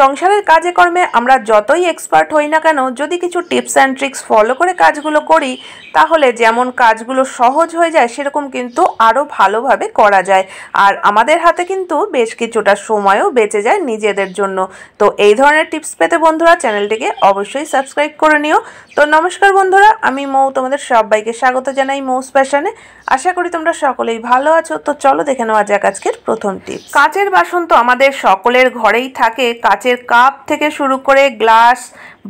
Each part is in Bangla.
সংসারের কাজে কর্মে আমরা যতই এক্সপার্ট হই না কেন যদি কিছু টিপস অ্যান্ড ট্রিক্স ফলো করে কাজগুলো করি তাহলে যেমন কাজগুলো সহজ হয়ে যায় সেরকম কিন্তু আরও ভালোভাবে করা যায় আর আমাদের হাতে কিন্তু বেশ কিছুটা সময়ও বেঁচে যায় নিজেদের জন্য তো এই ধরনের টিপস পেতে বন্ধুরা চ্যানেলটিকে অবশ্যই সাবস্ক্রাইব করে নিও তো নমস্কার বন্ধুরা আমি মৌ তোমাদের সবাইকে স্বাগত জানাই মৌস প্যাশানে আশা করি তোমরা সকলেই ভালো আছো তো চলো দেখে নেওয়া যাক আজকের প্রথম টিপস কাঁচের বাসন তো আমাদের সকলের ঘরেই থাকে কাঁচের কাপ থেকে শুরু করে গ্লাস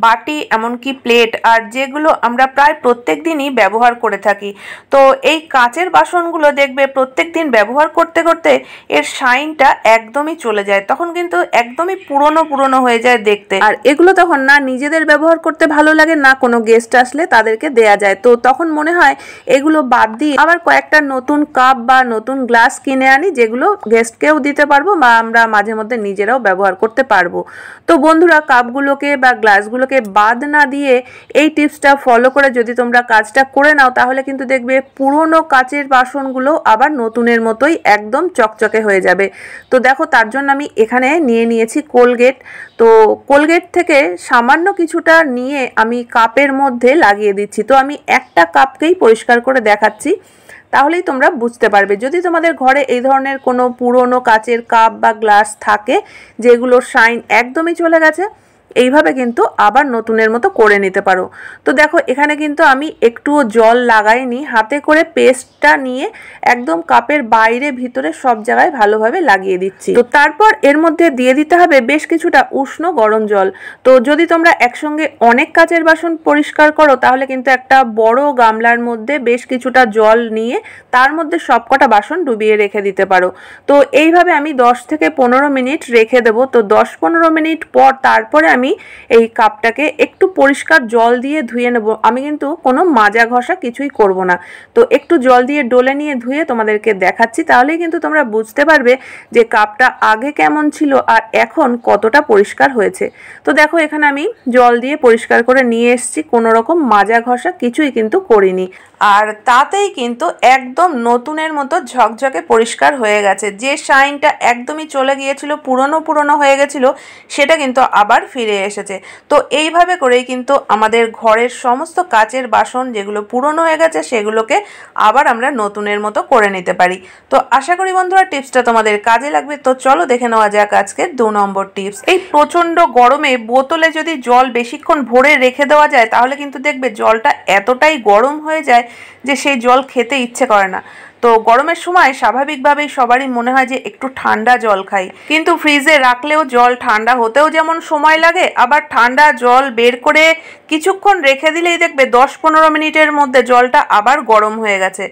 বাটি এমনকি প্লেট আর যেগুলো আমরা প্রায় প্রত্যেক দিনই ব্যবহার করে থাকি তো এই কাঁচের বাসনগুলো দেখবে প্রত্যেক দিন ব্যবহার করতে করতে এর শাইনটা একদমই চলে যায় তখন কিন্তু একদমই পুরনো পুরনো হয়ে যায় দেখতে আর এগুলো তখন না নিজেদের ব্যবহার করতে ভালো লাগে না কোনো গেস্ট আসলে তাদেরকে দেয়া যায় তো তখন মনে হয় এগুলো বাদ দিয়ে আবার কয়েকটা নতুন কাপ বা নতুন গ্লাস কিনে আনি যেগুলো গেস্টকেও দিতে পারবো বা আমরা মাঝে মধ্যে নিজেরাও ব্যবহার করতে পারবো তো বন্ধুরা কাপগুলোকে বা গ্লাসগুলো সেগুলোকে বাদ না দিয়ে এই টিপসটা ফলো করে যদি তোমরা কাজটা করে নাও তাহলে কিন্তু দেখবে পুরনো কাচের বাসনগুলো আবার নতুনের মতোই একদম চকচকে হয়ে যাবে তো দেখো তার জন্য আমি এখানে নিয়ে নিয়েছি কোলগেট তো কোলগেট থেকে সামান্য কিছুটা নিয়ে আমি কাপের মধ্যে লাগিয়ে দিচ্ছি তো আমি একটা কাপকেই পরিষ্কার করে দেখাচ্ছি তাহলেই তোমরা বুঝতে পারবে যদি তোমাদের ঘরে এই ধরনের কোনো পুরনো কাচের কাপ বা গ্লাস থাকে যেগুলো শাইন একদমই চলে গেছে এইভাবে কিন্তু আবার নতুনের মতো করে নিতে পারো তো দেখো এখানে কিন্তু আমি একটুও জল লাগাইনি হাতে করে পেস্টটা নিয়ে একদম কাপের বাইরে ভিতরে সব জায়গায় ভালোভাবে লাগিয়ে দিচ্ছি তো তারপর এর মধ্যে দিয়ে দিতে হবে বেশ কিছুটা উষ্ণ গরম জল তো যদি তোমরা একসঙ্গে অনেক কাচের বাসন পরিষ্কার করো তাহলে কিন্তু একটা বড় গামলার মধ্যে বেশ কিছুটা জল নিয়ে তার মধ্যে সবকটা বাসন ডুবিয়ে রেখে দিতে পারো তো এইভাবে আমি দশ থেকে পনেরো মিনিট রেখে দেবো তো দশ পনেরো মিনিট পর তারপরে আমি আমি এই কাপটাকে একটু পরিষ্কার জল দিয়ে ধুয়ে নেব আমি কিন্তু কোনো মাজা ঘষা কিছুই করব না তো একটু জল দিয়ে ডলে নিয়ে ধুয়ে তোমাদেরকে দেখাচ্ছি তাহলেই কিন্তু তোমরা বুঝতে পারবে যে কাপটা আগে কেমন ছিল আর এখন কতটা পরিষ্কার হয়েছে তো দেখো এখানে আমি জল দিয়ে পরিষ্কার করে নিয়ে এসছি কোনো রকম মাজা ঘষা কিছুই কিন্তু করিনি আর তাতেই কিন্তু একদম নতুনের মতো ঝকঝকে পরিষ্কার হয়ে গেছে যে শাইনটা একদমই চলে গিয়েছিল পুরনো পুরনো হয়ে গেছিল সেটা কিন্তু আবার ফিরে এসেছে তো এইভাবে করেই কিন্তু আমাদের ঘরের সমস্ত কাচের বাসন যেগুলো পুরনো হয়ে গেছে সেগুলোকে আবার আমরা নতুনের মতো করে নিতে পারি তো আশা করি বন্ধুরা টিপসটা তোমাদের কাজে লাগবে তো চলো দেখে নেওয়া যাক আজকে দু নম্বর টিপস এই প্রচণ্ড গরমে বোতলে যদি জল বেশিক্ষণ ভরে রেখে দেওয়া যায় তাহলে কিন্তু দেখবে জলটা এতটাই গরম হয়ে যায় যে সেই জল খেতে ইচ্ছে করে না তো গরমের সময় স্বাভাবিকভাবেই সবারই মনে হয় যে একটু ঠান্ডা জল খাই কিন্তু ফ্রিজে রাখলেও জল ঠান্ডা হতেও যেমন সময় লাগে আবার ঠান্ডা জল বের করে কিছুক্ষণ রেখে দিলেই দেখবে দশ পনেরো মিনিটের মধ্যে জলটা আবার গরম হয়ে গেছে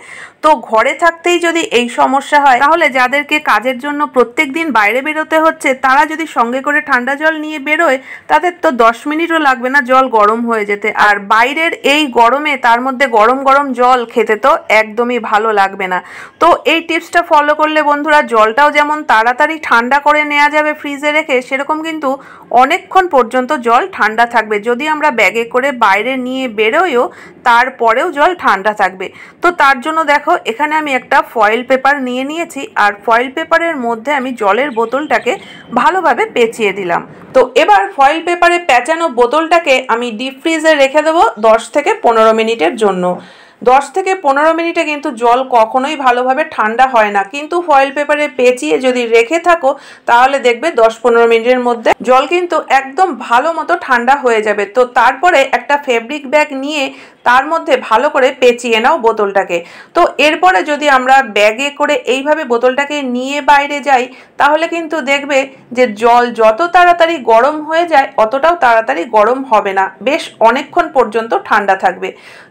তো ঘরে থাকতেই যদি এই সমস্যা হয় তাহলে যাদেরকে কাজের জন্য প্রত্যেক দিন বাইরে বেরোতে হচ্ছে তারা যদি সঙ্গে করে ঠান্ডা জল নিয়ে বেরোয় তাদের তো দশ মিনিটও লাগবে না জল গরম হয়ে যেতে আর বাইরের এই গরমে তার মধ্যে গরম গরম জল খেতে তো একদমই ভালো লাগবে না না তো এই টিপসটা ফলো করলে বন্ধুরা জলটাও যেমন তাড়াতাড়ি ঠান্ডা করে নেওয়া যাবে ফ্রিজে রেখে সেরকম কিন্তু অনেকক্ষণ পর্যন্ত জল ঠান্ডা থাকবে যদি আমরা ব্যাগে করে বাইরে নিয়ে বেরোয়ও তারপরেও জল ঠান্ডা থাকবে তো তার জন্য দেখো এখানে আমি একটা ফয়েল পেপার নিয়ে নিয়েছি আর ফয়েল পেপারের মধ্যে আমি জলের বোতলটাকে ভালোভাবে পেঁচিয়ে দিলাম তো এবার ফয়েল পেপারে প্যাঁচানো বোতলটাকে আমি ডিপ ফ্রিজে রেখে দেবো দশ থেকে পনেরো মিনিটের জন্য দশ থেকে পনেরো মিনিটে কিন্তু জল কখনোই ভালোভাবে ঠান্ডা হয় না কিন্তু ফয়েল পেপারে পেঁচিয়ে যদি রেখে থাকো তাহলে দেখবে দশ পনেরো মিনিটের মধ্যে জল কিন্তু একদম ভালো মতো ঠান্ডা হয়ে যাবে তো তারপরে একটা ফেব্রিক ব্যাগ নিয়ে তার মধ্যে ভালো করে পেঁচিয়ে নাও বোতলটাকে তো এরপরে যদি আমরা ব্যাগে করে এইভাবে বোতলটাকে নিয়ে বাইরে যাই তাহলে কিন্তু দেখবে যে জল যত তাড়াতাড়ি গরম হয়ে যায় অতটাও তাড়াতাড়ি গরম হবে না বেশ অনেকক্ষণ পর্যন্ত ঠান্ডা থাকবে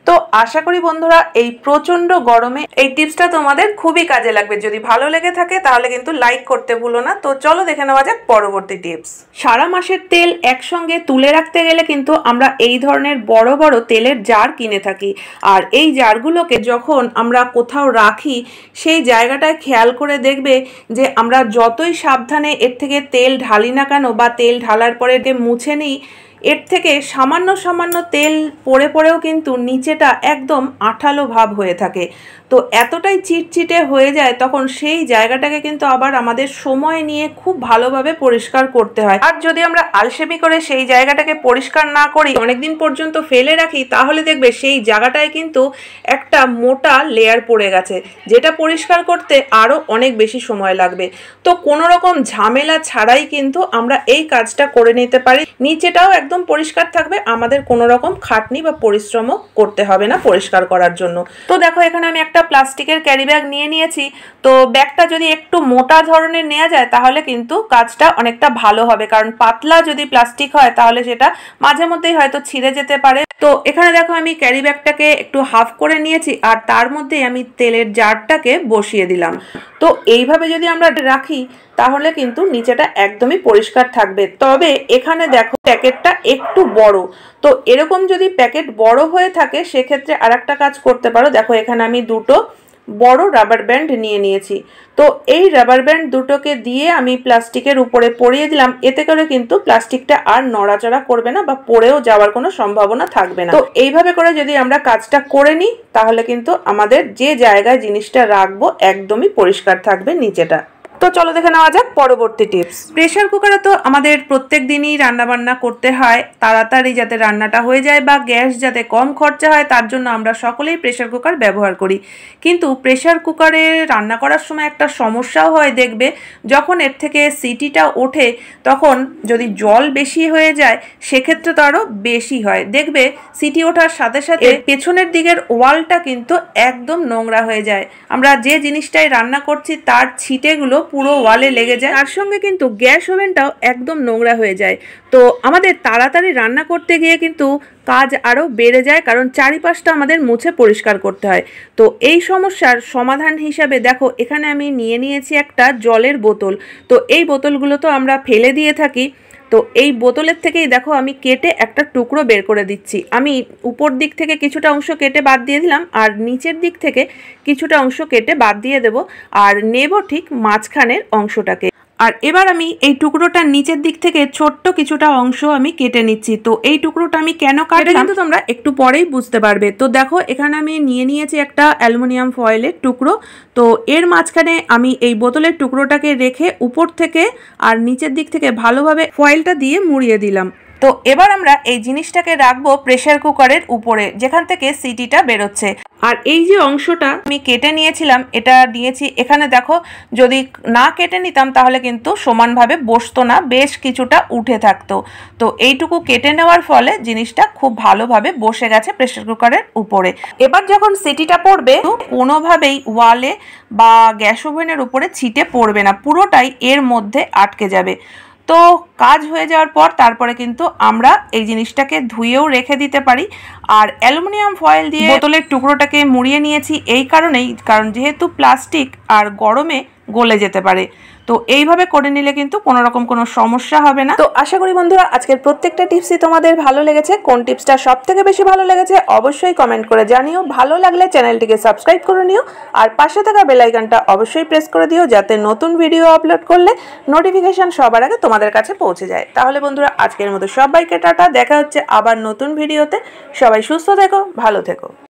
তো আশা করি বন্ধুরা এই প্রচণ্ড গরমে এই টিপসটা তোমাদের খুবই কাজে লাগবে যদি ভালো লেগে থাকে তাহলে কিন্তু লাইক করতে ভুলো না তো চলো দেখে নেওয়া যাক পরবর্তী টিপস সারা মাসের তেল একসঙ্গে তুলে রাখতে গেলে কিন্তু আমরা এই ধরনের বড় বড় তেলের জার কিনে কিনে থাকি আর এই জারগুলোকে যখন আমরা কোথাও রাখি সেই জায়গাটায় খেয়াল করে দেখবে যে আমরা যতই সাবধানে এর থেকে তেল ঢালি না কেন বা তেল ঢালার পরে মুছে নিই এর থেকে সামান্য সামান্য তেল পড়ে পড়েও কিন্তু নিচেটা একদম আঠালো ভাব হয়ে থাকে তো এতটাই চিটচিটে হয়ে যায় তখন সেই জায়গাটাকে কিন্তু আবার আমাদের সময় নিয়ে খুব ভালোভাবে পরিষ্কার করতে হয় আর যদি আমরা আলসেমি করে সেই জায়গাটাকে পরিষ্কার না করি অনেকদিন পর্যন্ত ফেলে রাখি তাহলে দেখবে সেই জায়গাটায় কিন্তু একটা মোটা লেয়ার পড়ে গেছে যেটা পরিষ্কার করতে আরও অনেক বেশি সময় লাগবে তো কোনো রকম ঝামেলা ছাড়াই কিন্তু আমরা এই কাজটা করে নিতে পারি নিচেটাও এক একদম পরিষ্কার থাকবে আমাদের কোনো রকম খাটনি বা পরিশ্রমও করতে হবে না পরিষ্কার করার জন্য তো দেখো এখানে আমি একটা প্লাস্টিকের ক্যারি ব্যাগ নিয়ে নিয়েছি তো ব্যাগটা যদি একটু মোটা ধরনের নেওয়া যায় তাহলে কিন্তু কাজটা অনেকটা ভালো হবে কারণ পাতলা যদি প্লাস্টিক হয় তাহলে সেটা মাঝে মধ্যেই হয়তো ছিঁড়ে যেতে পারে তো এখানে দেখো আমি ক্যারি ব্যাগটাকে একটু হাফ করে নিয়েছি আর তার মধ্যেই আমি তেলের জারটাকে বসিয়ে দিলাম তো এইভাবে যদি আমরা রাখি তাহলে কিন্তু নিচেটা একদমই পরিষ্কার থাকবে তবে এখানে দেখো প্যাকেটটা একটু বড় তো এরকম যদি প্যাকেট বড় হয়ে থাকে সেক্ষেত্রে আর কাজ করতে পারো দেখো এখানে আমি দুটো বড় রাবার ব্যান্ড নিয়ে নিয়েছি তো এই রাবার ব্যান্ড দুটোকে দিয়ে আমি প্লাস্টিকের উপরে পরিয়ে দিলাম এতে করে কিন্তু প্লাস্টিকটা আর নড়াচড়া করবে না বা পড়েও যাওয়ার কোনো সম্ভাবনা থাকবে না তো এইভাবে করে যদি আমরা কাজটা করে নিই তাহলে কিন্তু আমাদের যে জায়গায় জিনিসটা রাখবো একদমই পরিষ্কার থাকবে নিচেটা তো চলো দেখে নেওয়া যাক পরবর্তী টিপস প্রেশার কুকারে তো আমাদের প্রত্যেক দিনই রান্নাবান্না করতে হয় তাড়াতাড়ি যাতে রান্নাটা হয়ে যায় বা গ্যাস যাতে কম খরচা হয় তার জন্য আমরা সকলেই প্রেশার কুকার ব্যবহার করি কিন্তু প্রেশার কুকারে রান্না করার সময় একটা সমস্যাও হয় দেখবে যখন এর থেকে সিটিটা ওঠে তখন যদি জল বেশি হয়ে যায় সেক্ষেত্রে তো আরও বেশি হয় দেখবে সিটি ওঠার সাথে সাথে পেছনের দিকের ওয়ালটা কিন্তু একদম নোংরা হয়ে যায় আমরা যে জিনিসটাই রান্না করছি তার ছিটেগুলো পুরো ওয়ালে লেগে যায় তার সঙ্গে কিন্তু গ্যাস ওভেনটাও একদম নোংরা হয়ে যায় তো আমাদের তাড়াতাড়ি রান্না করতে গিয়ে কিন্তু কাজ আরও বেড়ে যায় কারণ চারিপাশটা আমাদের মুছে পরিষ্কার করতে হয় তো এই সমস্যার সমাধান হিসাবে দেখো এখানে আমি নিয়ে নিয়েছি একটা জলের বোতল তো এই বোতলগুলো তো আমরা ফেলে দিয়ে থাকি তো এই বোতলের থেকেই দেখো আমি কেটে একটা টুকরো বের করে দিচ্ছি আমি উপর দিক থেকে কিছুটা অংশ কেটে বাদ দিয়ে দিলাম আর নিচের দিক থেকে কিছুটা অংশ কেটে বাদ দিয়ে দেব আর নেব ঠিক মাঝখানের অংশটাকে আর এবার আমি এই টুকরোটার নিচের দিক থেকে ছোট্ট কিছুটা অংশ আমি কেটে নিচ্ছি তো এই টুকরোটা আমি কেন কাটলাম কিন্তু তোমরা একটু পরেই বুঝতে পারবে তো দেখো এখানে আমি নিয়ে নিয়েছি একটা অ্যালুমিনিয়াম ফয়েলের টুকরো তো এর মাঝখানে আমি এই বোতলের টুকরোটাকে রেখে উপর থেকে আর নিচের দিক থেকে ভালোভাবে ফয়েলটা দিয়ে মুড়িয়ে দিলাম তো এবার আমরা এই জিনিসটাকে রাখবো প্রেশার কুকারের উপরে যেখান থেকে সিটিটা বেরোচ্ছে আর এই যে অংশটা আমি কেটে নিয়েছিলাম এটা দিয়েছি এখানে দেখো যদি না কেটে নিতাম তাহলে কিন্তু সমানভাবে বসতো না বেশ কিছুটা উঠে থাকতো তো এইটুকু কেটে নেওয়ার ফলে জিনিসটা খুব ভালোভাবে বসে গেছে প্রেশার কুকারের উপরে এবার যখন সিটিটা পড়বে কোনোভাবেই ওয়ালে বা গ্যাস ওভেনের উপরে ছিটে পড়বে না পুরোটাই এর মধ্যে আটকে যাবে তো কাজ হয়ে যাওয়ার পর তারপরে কিন্তু আমরা এই জিনিসটাকে ধুয়েও রেখে দিতে পারি আর অ্যালুমিনিয়াম ফয়েল দিয়ে বোতলের টুকরোটাকে মুড়িয়ে নিয়েছি এই কারণেই কারণ যেহেতু প্লাস্টিক আর গরমে গলে যেতে পারে তো এইভাবে করে নিলে কিন্তু কোনো রকম কোনো সমস্যা হবে না তো আশা করি বন্ধুরা আজকের প্রত্যেকটা টিপসই তোমাদের ভালো লেগেছে কোন টিপসটা সব থেকে বেশি ভালো লেগেছে অবশ্যই কমেন্ট করে জানিও ভালো লাগলে চ্যানেলটিকে সাবস্ক্রাইব করে নিও আর পাশে থাকা বেলাইকানটা অবশ্যই প্রেস করে দিও যাতে নতুন ভিডিও আপলোড করলে নোটিফিকেশান সবার আগে তোমাদের কাছে পৌঁছে যায় তাহলে বন্ধুরা আজকের মতো সবাইকে টাটা দেখা হচ্ছে আবার নতুন ভিডিওতে সবাই সুস্থ থেকো ভালো থেকো